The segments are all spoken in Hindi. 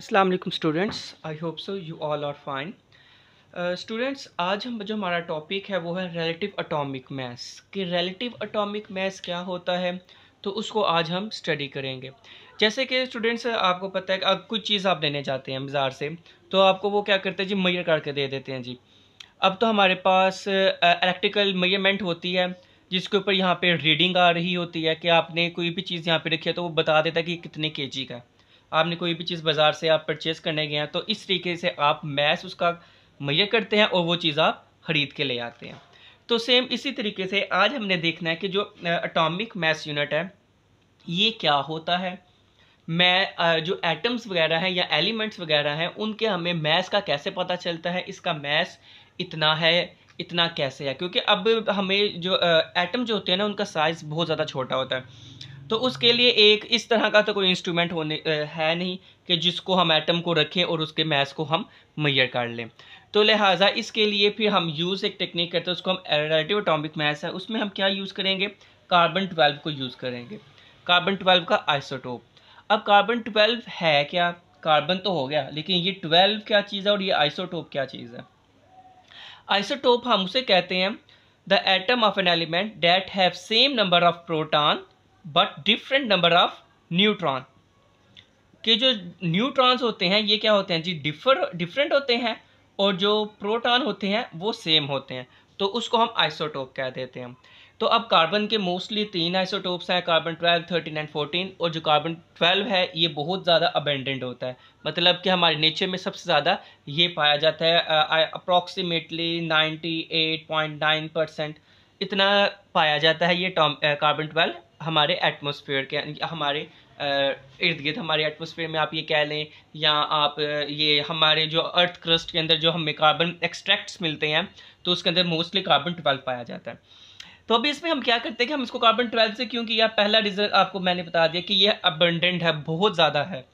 अस्सलाम वालेकुम students I hope so you all are fine students आज हम जो हमारा टॉपिक है वो है रिलेटिव अटोमिक मैस कि रिलेटिव अटोमिक मैस क्या होता है तो उसको आज हम स्टडी करेंगे जैसे कि स्टूडेंट्स आपको पता है कि अब कुछ चीज़ आप लेने जाते हैं बाज़ार से तो आपको वो क्या करते हैं जी मैयर करके दे देते हैं जी अब तो हमारे पास इलेक्ट्रिकल uh, मेयरमेंट होती है जिसके ऊपर यहाँ पे रीडिंग आ रही होती है कि आपने कोई भी चीज़ यहाँ पे रखी है तो वो बता देता है कि कितने के जी का है आपने कोई भी चीज़ बाज़ार से आप परचेस करने गए हैं तो इस तरीके से आप मैस उसका मैया करते हैं और वो चीज़ आप ख़रीद के ले आते हैं तो सेम इसी तरीके से आज हमने देखना है कि जो अटोमिक मैस यूनिट है ये क्या होता है मैं जो एटम्स वगैरह हैं या एलिमेंट्स वगैरह हैं उनके हमें मैस का कैसे पता चलता है इसका मैस इतना है इतना कैसे है क्योंकि अब हमें जो एटम जो होते हैं ना उनका साइज़ बहुत ज़्यादा छोटा होता है तो उसके लिए एक इस तरह का तो कोई इंस्ट्रूमेंट होने है नहीं कि जिसको हम एटम को रखें और उसके मैस को हम मैयर कर लें तो लिहाजा इसके लिए फिर हम यूज़ एक टेक्निक करते हैं उसको हम रिलेटिव अटोमिक मैस है उसमें हम क्या यूज़ करेंगे कार्बन ट्वेल्व को यूज़ करेंगे कार्बन ट्वेल्व का आइसोटोप अब कार्बन ट्वेल्व है क्या कार्बन तो हो गया लेकिन ये ट्वेल्व क्या चीज़ है और ये आइसोटोप क्या चीज़ है आइसोटोप हम उसे कहते हैं the atom of an element that have same number of proton but different number of neutron के जो न्यूट्रॉन्स होते हैं ये क्या होते हैं जी डिफर डिफरेंट होते हैं और जो प्रोटॉन होते हैं वो सेम होते हैं तो उसको हम आइसोटोप कह देते हैं तो अब कार्बन के मोस्टली तीन आइसोटोप्स हैं carbon twelve thirteen and fourteen और जो कार्बन ट्वेल्व है ये बहुत ज़्यादा अबेंडेंट होता है मतलब कि हमारे नेचर में सबसे ज़्यादा ये पाया जाता है approximately ninety eight point nine percent इतना पाया जाता है ये कार्बन ट्वेल्व हमारे एटमोसफेयर के हमारे इर्द गिर्द हमारे एटमोसफेयर में आप ये कह लें या आप ये हमारे जो अर्थ क्रस्ट के अंदर जो हमें कार्बन एक्सट्रैक्ट्स मिलते हैं तो उसके अंदर मोस्टली कार्बन ट्वेल्व पाया जाता है तो अभी इसमें हम क्या करते हैं कि हम इसको कार्बन ट्वेल्व से क्योंकि यह पहला रिजल्ट आपको मैंने बता दिया कि यह अबंडेंट है बहुत ज़्यादा है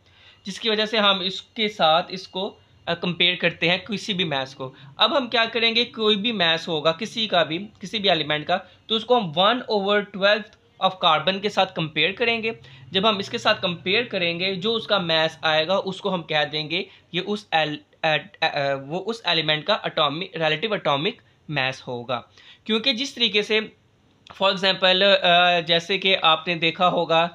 जिसकी वजह से हम इसके साथ इसको कंपेयर करते हैं किसी भी मैथ को अब हम क्या करेंगे कोई भी मैथ होगा किसी का भी किसी भी एलिमेंट का तो उसको हम one over twelfth of carbon के साथ कंपेयर करेंगे जब हम इसके साथ कंपेयर करेंगे जो उसका मैस आएगा उसको हम कह देंगे ये उस एल वो उस एलिमेंट का अटोमिक रिलेटिव अटोमिक मैस होगा क्योंकि जिस तरीके से फॉर एग्ज़ाम्पल जैसे कि आपने देखा होगा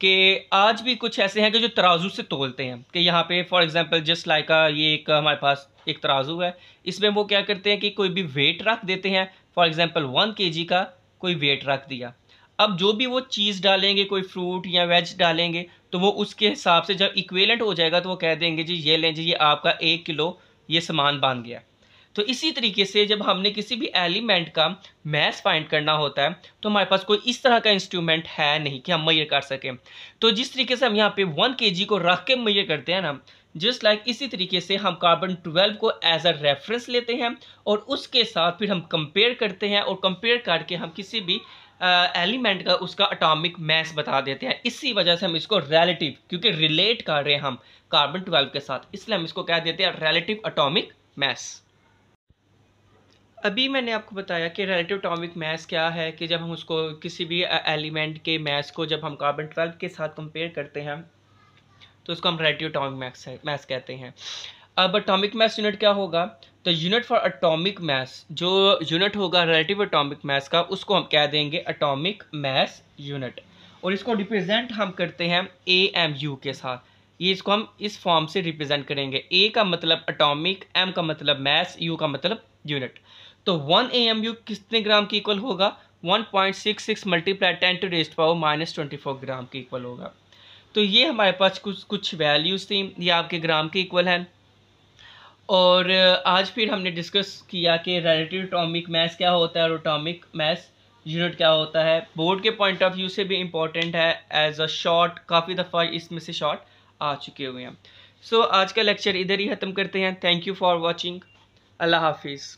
कि आज भी कुछ ऐसे हैं कि जो तराजू से तोलते हैं कि यहाँ पे फॉर एग्ज़ाम्पल जस्ट लाइक ये एक हमारे पास एक तराजू है इसमें वो क्या करते हैं कि कोई भी वेट रख देते हैं फॉर एग्ज़ाम्पल वन के का कोई वेट रख दिया अब जो भी वो चीज़ डालेंगे कोई फ्रूट या वेज डालेंगे तो वो उसके हिसाब से जब इक्वेलेंट हो जाएगा तो वो कह देंगे जी ये लें जी ये आपका एक किलो ये सामान बांध गया तो इसी तरीके से जब हमने किसी भी एलिमेंट का मैथ फाइंड करना होता है तो हमारे पास कोई इस तरह का इंस्ट्रूमेंट है नहीं कि हम मैय कर सकें तो जिस तरीके से हम यहाँ पे वन के को रख के मैय करते हैं ना जस्ट लाइक like इसी तरीके से हम कार्बन ट्वेल्व को एज अ रेफरेंस लेते हैं और उसके साथ फिर हम कंपेयर करते हैं और कंपेयर करके हम किसी भी एलिमेंट का उसका अटोमिक मैस बता देते हैं इसी वजह से हम इसको रिलेटिव क्योंकि रिलेट कर रहे हैं हम कार्बन ट्वेल्व के साथ इसलिए हम इसको कह देते हैं रिलेटिव अटोमिक मैस अभी मैंने आपको बताया कि रिलेटिव टॉमिक मैस क्या है कि जब हम उसको किसी भी एलिमेंट के मैस को जब हम कार्बन ट्वेल्व के साथ कंपेयर करते हैं तो उसको हम रिलेटिव टॉमिक मैस मैस कहते हैं अब अटोमिक मैस यूनिट क्या होगा तो यूनिट फॉर अटोमिक मैस जो यूनिट होगा रिलेटिव अटोमिक मैस का उसको हम कह देंगे अटोमिक मैस यूनिट और इसको रिप्रेजेंट हम करते हैं ए एम यू के साथ ये इसको हम इस फॉर्म से रिप्रेजेंट करेंगे ए का मतलब अटोमिक एम का मतलब मैस यू का मतलब यूनिट तो वन ए एम यू कितने ग्राम की इक्वल होगा one point six six multiply ten to rest power minus twenty four gram के इक्वल होगा तो ये हमारे पास कुछ कुछ वैल्यूज़ थी ये आपके ग्राम के इक्वल हैं और आज फिर हमने डिस्कस किया कि रिलेटिव टॉमिक मैस क्या होता है और टॉमिक मैस यूनिट क्या होता है बोर्ड के पॉइंट ऑफ व्यू से भी इम्पॉर्टेंट है एज अ शॉर्ट काफ़ी दफ़ा इसमें से शॉर्ट आ चुके हुए हैं सो so, आज का लेक्चर इधर ही ख़त्म करते हैं थैंक यू फॉर वॉचिंग अल्लाह हाफिज़